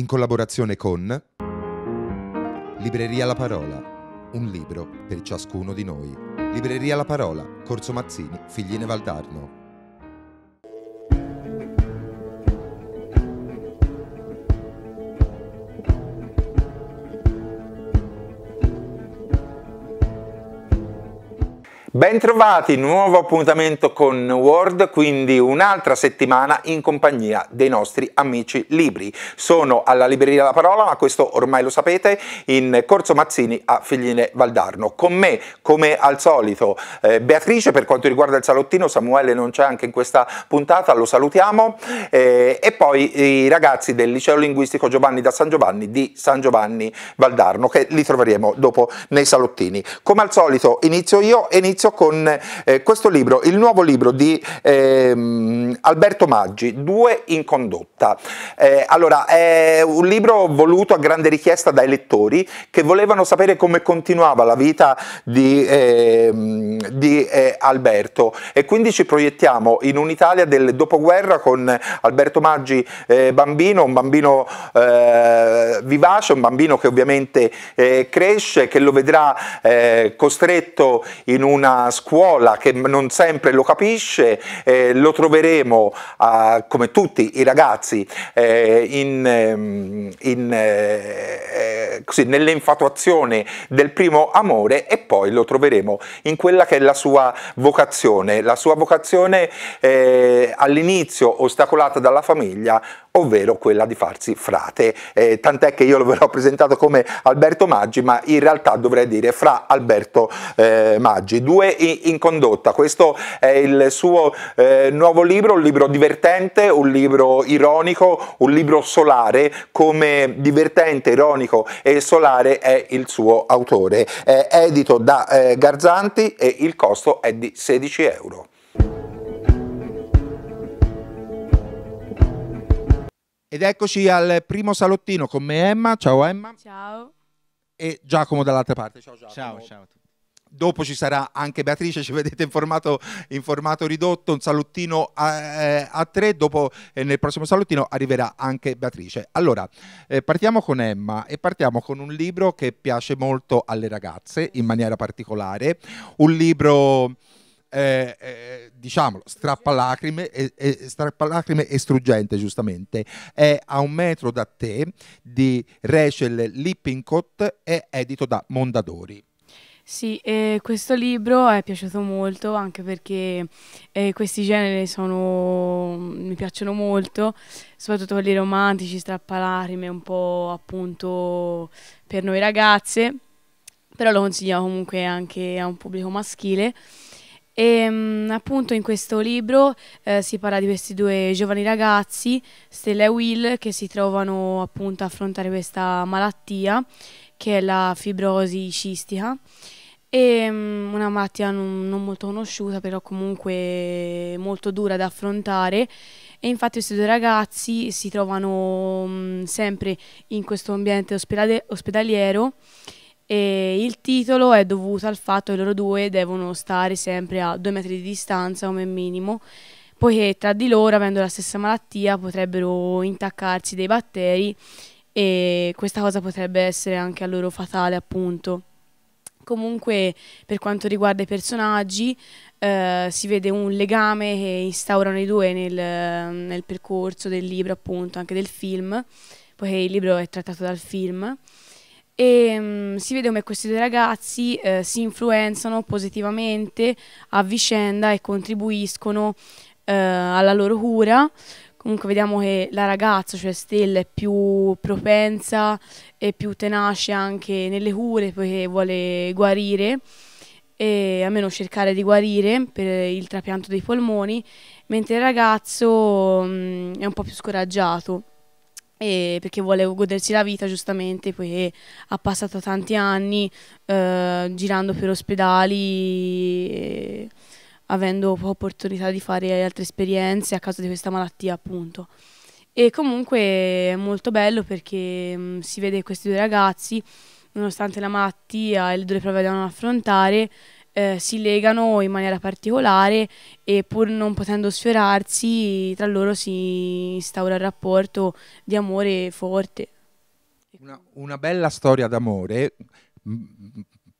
in collaborazione con Libreria La Parola, un libro per ciascuno di noi. Libreria La Parola, Corso Mazzini, Figline Valdarno. Bentrovati, nuovo appuntamento con Word, quindi un'altra settimana in compagnia dei nostri amici libri. Sono alla Libreria La Parola, ma questo ormai lo sapete, in Corso Mazzini a Figline Valdarno. Con me, come al solito, eh, Beatrice per quanto riguarda il salottino, Samuele non c'è anche in questa puntata, lo salutiamo, eh, e poi i ragazzi del Liceo Linguistico Giovanni da San Giovanni di San Giovanni Valdarno, che li troveremo dopo nei salottini. Come al solito inizio io e inizio inizio con eh, questo libro, il nuovo libro di eh, Alberto Maggi, Due in condotta. Eh, allora, è un libro voluto a grande richiesta dai lettori che volevano sapere come continuava la vita di, ehm, di eh, Alberto e quindi ci proiettiamo in un'Italia del dopoguerra con Alberto Maggi eh, bambino, un bambino eh, vivace, un bambino che ovviamente cresce, che lo vedrà costretto in una una scuola che non sempre lo capisce, eh, lo troveremo eh, come tutti i ragazzi eh, in, ehm, in, eh, eh, così, nell'infatuazione del primo amore e poi lo troveremo in quella che è la sua vocazione, la sua vocazione eh, all'inizio ostacolata dalla famiglia, ovvero quella di farsi frate. Eh, tant'è che io lo verrò presentato come Alberto Maggi, ma in realtà dovrei dire fra Alberto eh, Maggi. Due in, condotta, questo è il suo eh, nuovo libro, un libro divertente, un libro ironico, un libro solare, come divertente, ironico e solare è il suo autore. È edito da eh, Garzanti e il costo è di 16 euro. Ed eccoci al primo salottino con me Emma, ciao Emma. Ciao. E Giacomo dall'altra parte, ciao Giacomo. Ciao, ciao. Dopo ci sarà anche Beatrice, ci vedete in formato, in formato ridotto, un salottino a, eh, a tre, dopo eh, nel prossimo salottino arriverà anche Beatrice. Allora, eh, partiamo con Emma e partiamo con un libro che piace molto alle ragazze in maniera particolare, un libro eh, eh, diciamolo, strappalacrime, eh, eh, strappalacrime estruggente giustamente, è a un metro da te di Rachel Lippincott e edito da Mondadori. Sì, eh, questo libro è piaciuto molto anche perché eh, questi generi sono, mi piacciono molto, soprattutto quelli romantici, strappalacrime, un po' appunto per noi ragazze, però lo consigliamo comunque anche a un pubblico maschile. E ehm, appunto in questo libro eh, si parla di questi due giovani ragazzi, Stella e Will, che si trovano appunto a affrontare questa malattia che è la fibrosi cistica e ehm, una malattia non, non, molto conosciuta però comunque molto dura da affrontare e infatti questi due ragazzi si trovano mh, mm, sempre in questo ambiente ospedaliero e il titolo è dovuto al fatto che loro due devono stare sempre a due metri di distanza come minimo, poiché tra di loro, avendo la stessa malattia, potrebbero intaccarsi dei batteri e questa cosa potrebbe essere anche a loro fatale, appunto. Comunque, per quanto riguarda i personaggi, eh, si vede un legame che instaurano i due nel, nel percorso del libro, appunto, anche del film, poiché il libro è trattato dal film e um, si vede come questi due ragazzi eh, si influenzano positivamente a vicenda e contribuiscono eh, alla loro cura. Comunque vediamo che la ragazza, cioè Stella, è più propensa e più tenace anche nelle cure perché vuole guarire e almeno cercare di guarire per il trapianto dei polmoni, mentre il ragazzo mh, mm, è un po' più scoraggiato. E perché vuole godersi la vita giustamente, poi ha passato tanti anni eh, girando per ospedali, eh, avendo opportunità di fare altre esperienze a causa di questa malattia appunto. E comunque è molto bello perché mh, mm, si vede questi due ragazzi, nonostante la malattia e le dure prove da non affrontare, eh, si legano in maniera particolare e pur non potendo sfiorarsi tra loro si instaura un rapporto di amore forte. Una, una bella storia d'amore,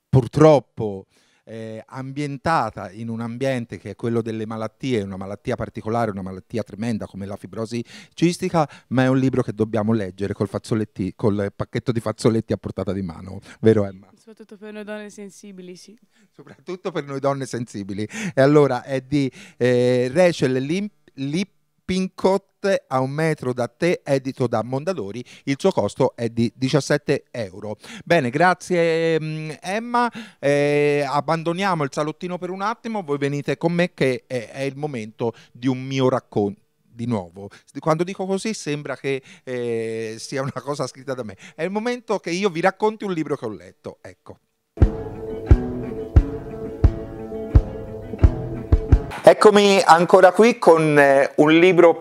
purtroppo eh, ambientata in un ambiente che è quello delle malattie, una malattia particolare, una malattia tremenda come la fibrosi cistica, ma è un libro che dobbiamo leggere col, fazzoletti, col pacchetto di fazzoletti a portata di mano, vero Emma? Soprattutto per noi donne sensibili, sì. Soprattutto per noi donne sensibili. E allora è di eh, Rachel Limp, Lip Pincot a un metro da te, edito da Mondadori, il suo costo è di 17 euro. Bene, grazie mm, Emma, eh, abbandoniamo il salottino per un attimo, voi venite con me che è, è il momento di un mio racconto di nuovo. Quando dico così sembra che eh, sia una cosa scritta da me. È il momento che io vi racconti un libro che ho letto. Ecco. Eccomi ancora qui con eh, un libro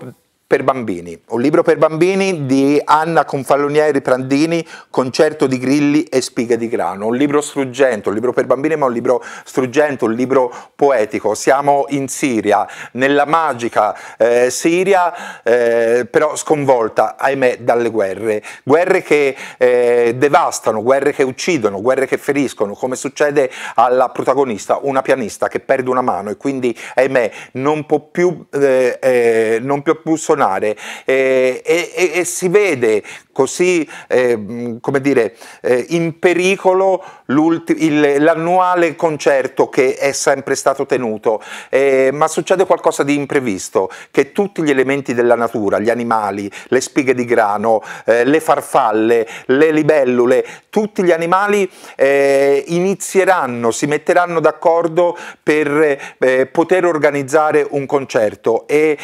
per bambini, un libro per bambini di Anna Confallonieri Prandini, Concerto di grilli e spighe di grano, un libro struggente, un libro per bambini ma un libro struggente, un libro poetico, siamo in Siria, nella magica eh, Siria, eh, però sconvolta, ahimè, dalle guerre, guerre che eh, devastano, guerre che uccidono, guerre che feriscono, come succede alla protagonista, una pianista che perde una mano e quindi, ahimè, non può più, eh, eh, non può più sono funzionare eh, e, e, e si vede così eh, come dire, eh, in pericolo l'annuale concerto che è sempre stato tenuto, eh, ma succede qualcosa di imprevisto, che tutti gli elementi della natura, gli animali, le spighe di grano, eh, le farfalle, le libellule, tutti gli animali eh, inizieranno, si metteranno d'accordo per eh, poter organizzare un concerto e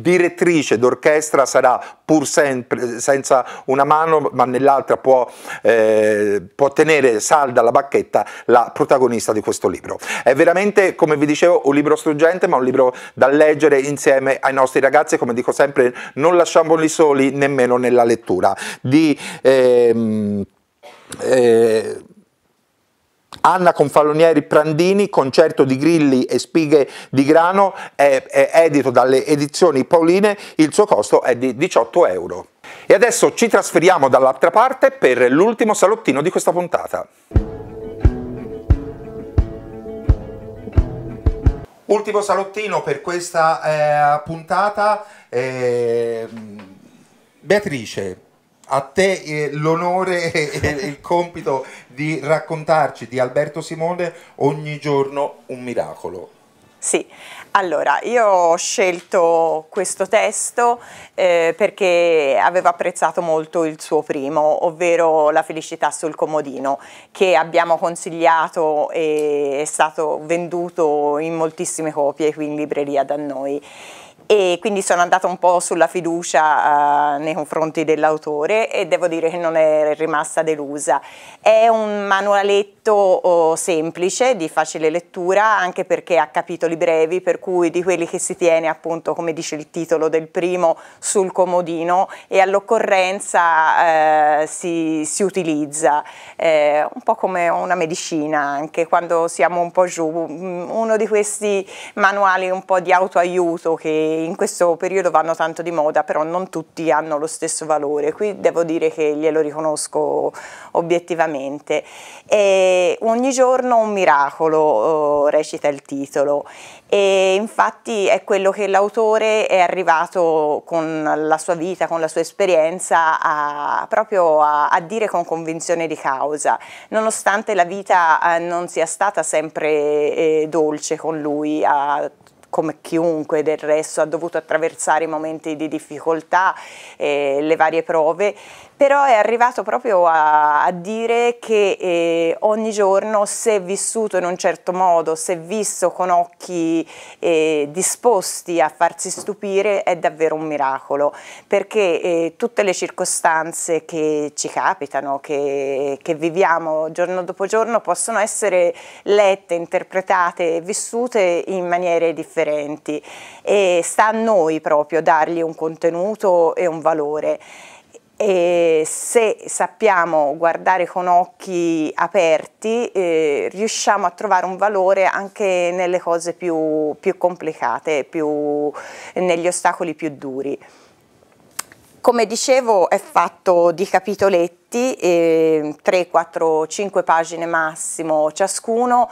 direttrice d'orchestra sarà pur sempre, senza passa una mano ma nell'altra può, eh, può, tenere salda la bacchetta la protagonista di questo libro. È veramente, come vi dicevo, un libro struggente ma un libro da leggere insieme ai nostri ragazzi, come dico sempre, non lasciamoli soli nemmeno nella lettura. Di, ehm, eh, eh, Anna Confalonieri Prandini, concerto di grilli e spighe di grano, è, è edito dalle edizioni Pauline, il suo costo è di 18 euro. E adesso ci trasferiamo dall'altra parte per l'ultimo salottino di questa puntata. Ultimo salottino per questa eh, puntata. Eh, Beatrice, a te eh, l'onore e il compito di raccontarci di Alberto Simone ogni giorno un miracolo. Sì, allora io ho scelto questo testo eh, perché avevo apprezzato molto il suo primo, ovvero La felicità sul comodino, che abbiamo consigliato e è stato venduto in moltissime copie qui in libreria da noi e quindi sono andata un po' sulla fiducia eh, nei confronti dell'autore e devo dire che non è rimasta delusa. È un manualetto oh, semplice, di facile lettura, anche perché ha capitoli brevi, per cui di quelli che si tiene appunto, come dice il titolo del primo, sul comodino e all'occorrenza eh, si, si, utilizza, eh, un po' come una medicina anche, quando siamo un po' giù, mm, uno di questi manuali un po' di autoaiuto che in questo periodo vanno tanto di moda, però non tutti hanno lo stesso valore, qui devo dire che glielo riconosco obiettivamente. E ogni giorno un miracolo oh, recita il titolo e infatti è quello che l'autore è arrivato con la sua vita, con la sua esperienza a, proprio a, a dire con convinzione di causa, nonostante la vita eh, non sia stata sempre eh, dolce con lui a come chiunque del resto ha dovuto attraversare i momenti di difficoltà, e eh, le varie prove però è arrivato proprio a, a dire che eh, ogni giorno se vissuto in un certo modo, se visto con occhi eh, disposti a farsi stupire è davvero un miracolo, perché eh, tutte le circostanze che ci capitano, che, che viviamo giorno dopo giorno possono essere lette, interpretate, e vissute in maniere differenti e sta a noi proprio dargli un contenuto e un valore e se sappiamo guardare con occhi aperti eh, riusciamo a trovare un valore anche nelle cose più, più complicate, più, negli ostacoli più duri. Come dicevo è fatto di capitoletti tetti, 3, 4, 5 pagine massimo ciascuno,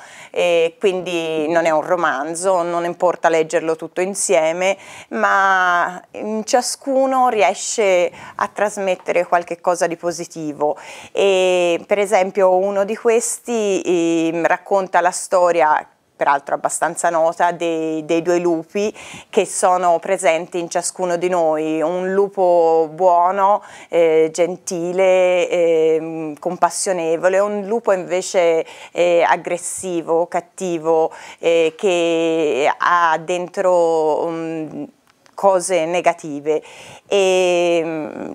quindi non è un romanzo, non importa leggerlo tutto insieme, ma in ciascuno riesce a trasmettere qualche cosa di positivo. E, per esempio uno di questi ehm, racconta la storia peraltro abbastanza nota, dei, dei, due lupi che sono presenti in ciascuno di noi, un lupo buono, eh, gentile, eh, compassionevole, un lupo invece eh, aggressivo, cattivo, eh, che ha dentro um, cose negative. E, mm,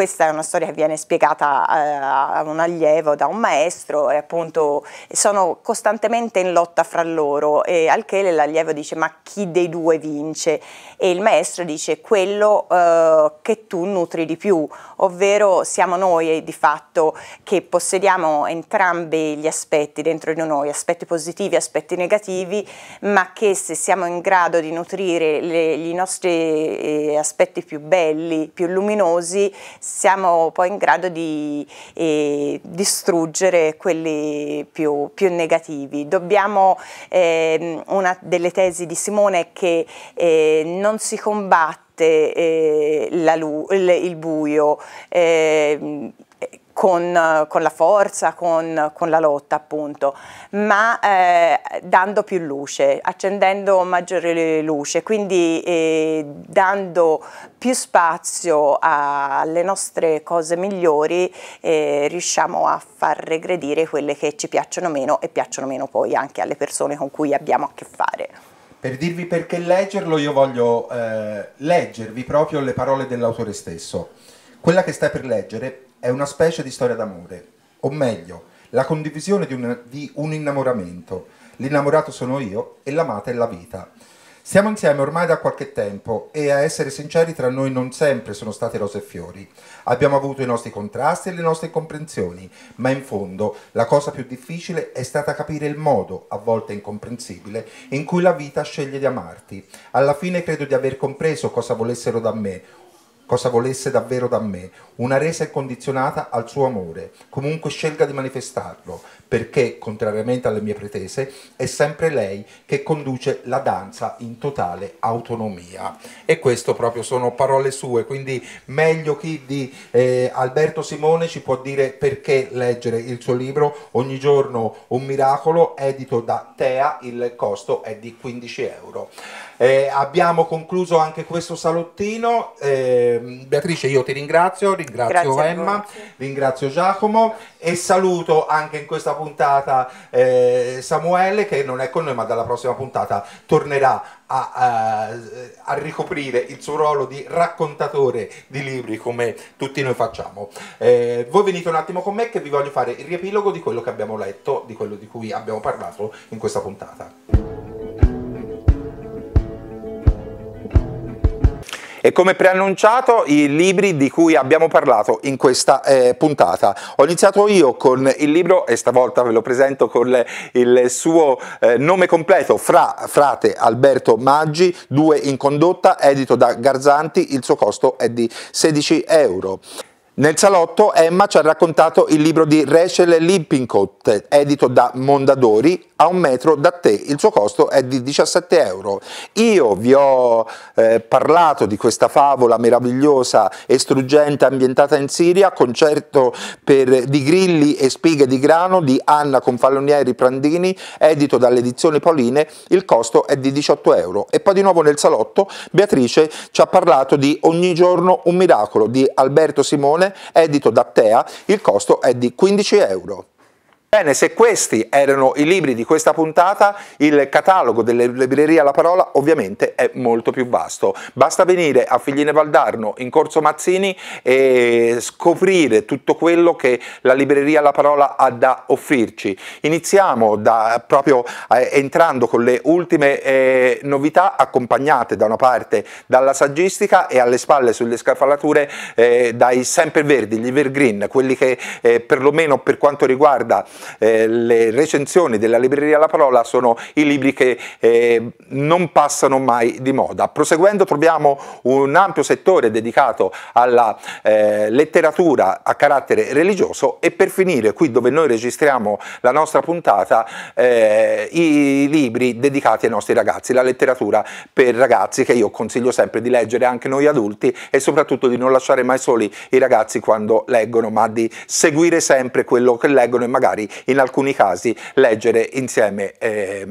questa è una storia che viene spiegata eh, a un allievo da un maestro e appunto sono costantemente in lotta fra loro e al che l'allievo dice ma chi dei due vince e il maestro dice quello eh, che tu nutri di più, ovvero siamo noi di fatto che possediamo entrambi gli aspetti dentro di noi, aspetti positivi, aspetti negativi, ma che se siamo in grado di nutrire i nostri eh, aspetti più belli, più luminosi, siamo poi in grado di eh, distruggere quelli più, più negativi. Dobbiamo, eh, una delle tesi di Simone è che eh, non si combatte eh, la, il buio, ehm, con, con, la forza, con, con, la lotta appunto, ma eh, dando più luce, accendendo maggiore luce, quindi eh, dando più spazio alle nostre cose migliori eh, riusciamo a far regredire quelle che ci piacciono meno e piacciono meno poi anche alle persone con cui abbiamo a che fare. Per dirvi perché leggerlo io voglio eh, leggervi proprio le parole dell'autore stesso. Quella che stai per leggere è una specie di storia d'amore, o meglio, la condivisione di un, di un innamoramento. L'innamorato sono io e l'amata è la vita. Siamo insieme ormai da qualche tempo e a essere sinceri tra noi non sempre sono state rose e fiori. Abbiamo avuto i nostri contrasti e le nostre incomprensioni, ma in fondo la cosa più difficile è stata capire il modo, a volte incomprensibile, in cui la vita sceglie di amarti. Alla fine credo di aver compreso cosa volessero da me, cosa volesse davvero da me. Una resa incondizionata al suo amore, comunque scelga di manifestarlo, perché, contrariamente alle mie pretese, è sempre lei che conduce la danza in totale autonomia. E questo proprio sono parole sue, quindi meglio chi di eh, Alberto Simone ci può dire perché leggere il suo libro Ogni giorno un miracolo, edito da Tea, il costo è di 15 euro. Eh, abbiamo concluso anche questo salottino. Eh, Beatrice, io ti ringrazio, ringrazio Grazie Emma, ringrazio Giacomo e saluto anche in questa puntata eh, Samuele che non è con noi ma dalla prossima puntata tornerà a, a, a, ricoprire il suo ruolo di raccontatore di libri come tutti noi facciamo. Eh, voi venite un attimo con me che vi voglio fare il riepilogo di quello che abbiamo letto, di quello di cui abbiamo parlato in questa puntata. E come preannunciato, i libri di cui abbiamo parlato in questa eh, puntata. Ho iniziato io con il libro, e stavolta ve lo presento con il suo eh, nome completo, Fra Frate Alberto Maggi, Due in condotta, edito da Garzanti, il suo costo è di 16 euro. Nel salotto Emma ci ha raccontato il libro di Rachel Lippincott, edito da Mondadori, a un metro da te. Il suo costo è di 17 euro. Io vi ho eh, parlato di questa favola meravigliosa e struggente ambientata in Siria, concerto per, di grilli e spighe di grano di Anna Confallonieri Prandini, edito dall'edizione Pauline, il costo è di 18 euro. E poi di nuovo nel salotto Beatrice ci ha parlato di Ogni giorno un miracolo di Alberto Simone edito da Tea, il costo è di 15 euro. Bene, se questi erano i libri di questa puntata, il catalogo delle librerie alla parola ovviamente è molto più vasto. Basta venire a Figline Valdarno in Corso Mazzini e scoprire tutto quello che la libreria alla parola ha da offrirci. Iniziamo da, proprio eh, entrando con le ultime eh, novità accompagnate da una parte dalla saggistica e alle spalle sulle scaffalature eh, dai sempreverdi, gli evergreen, quelli che eh, perlomeno per quanto riguarda eh, le recensioni della libreria La Parola sono i libri che eh, non passano mai di moda. Proseguendo troviamo un ampio settore dedicato alla eh, letteratura a carattere religioso e per finire qui dove noi registriamo la nostra puntata eh, i libri dedicati ai nostri ragazzi, la letteratura per ragazzi che io consiglio sempre di leggere anche noi adulti e soprattutto di non lasciare mai soli i ragazzi quando leggono ma di seguire sempre quello che leggono e magari in alcuni casi leggere insieme, eh,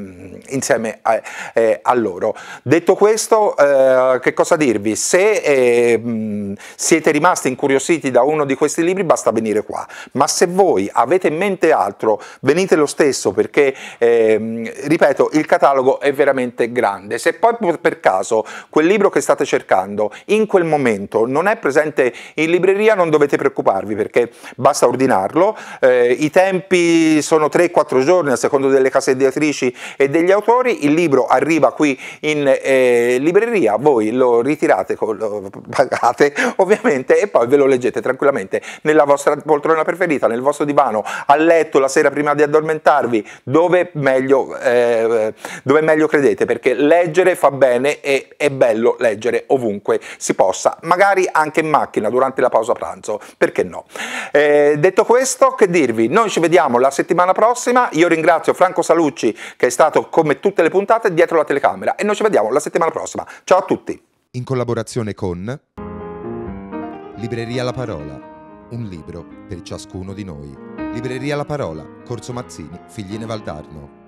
insieme a, eh, a, loro. Detto questo, eh, che cosa dirvi? Se mh, ehm, siete rimasti incuriositi da uno di questi libri basta venire qua, ma se voi avete in mente altro venite lo stesso perché, ehm, ripeto, il catalogo è veramente grande. Se poi per caso quel libro che state cercando in quel momento non è presente in libreria non dovete preoccuparvi perché basta ordinarlo, eh, i tempi quindi sono 3-4 giorni a secondo delle case editrici e degli autori, il libro arriva qui in eh, libreria, voi lo ritirate, lo pagate ovviamente e poi ve lo leggete tranquillamente nella vostra poltrona preferita, nel vostro divano, a letto la sera prima di addormentarvi, dove meglio, eh, dove meglio credete, perché leggere fa bene e è bello leggere ovunque si possa, magari anche in macchina durante la pausa pranzo, perché no? Eh, detto questo, che dirvi? Noi ci vediamo la settimana prossima. Io ringrazio Franco Salucci che è stato come tutte le puntate dietro la telecamera e noi ci vediamo la settimana prossima. Ciao a tutti. In collaborazione con Libreria La Parola, un libro per ciascuno di noi. Libreria La Parola, Corso Mazzini, Figline Valdarno.